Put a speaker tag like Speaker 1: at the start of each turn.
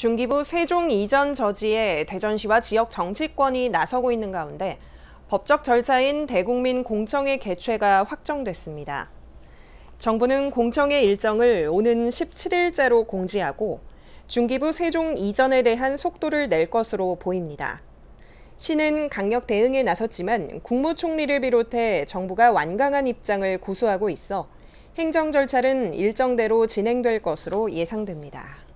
Speaker 1: 중기부 세종 이전 저지에 대전시와 지역 정치권이 나서고 있는 가운데 법적 절차인 대국민 공청회 개최가 확정됐습니다. 정부는 공청회 일정을 오는 17일자로 공지하고 중기부 세종 이전에 대한 속도를 낼 것으로 보입니다. 시는 강력 대응에 나섰지만 국무총리를 비롯해 정부가 완강한 입장을 고수하고 있어 행정 절차는 일정대로 진행될 것으로 예상됩니다.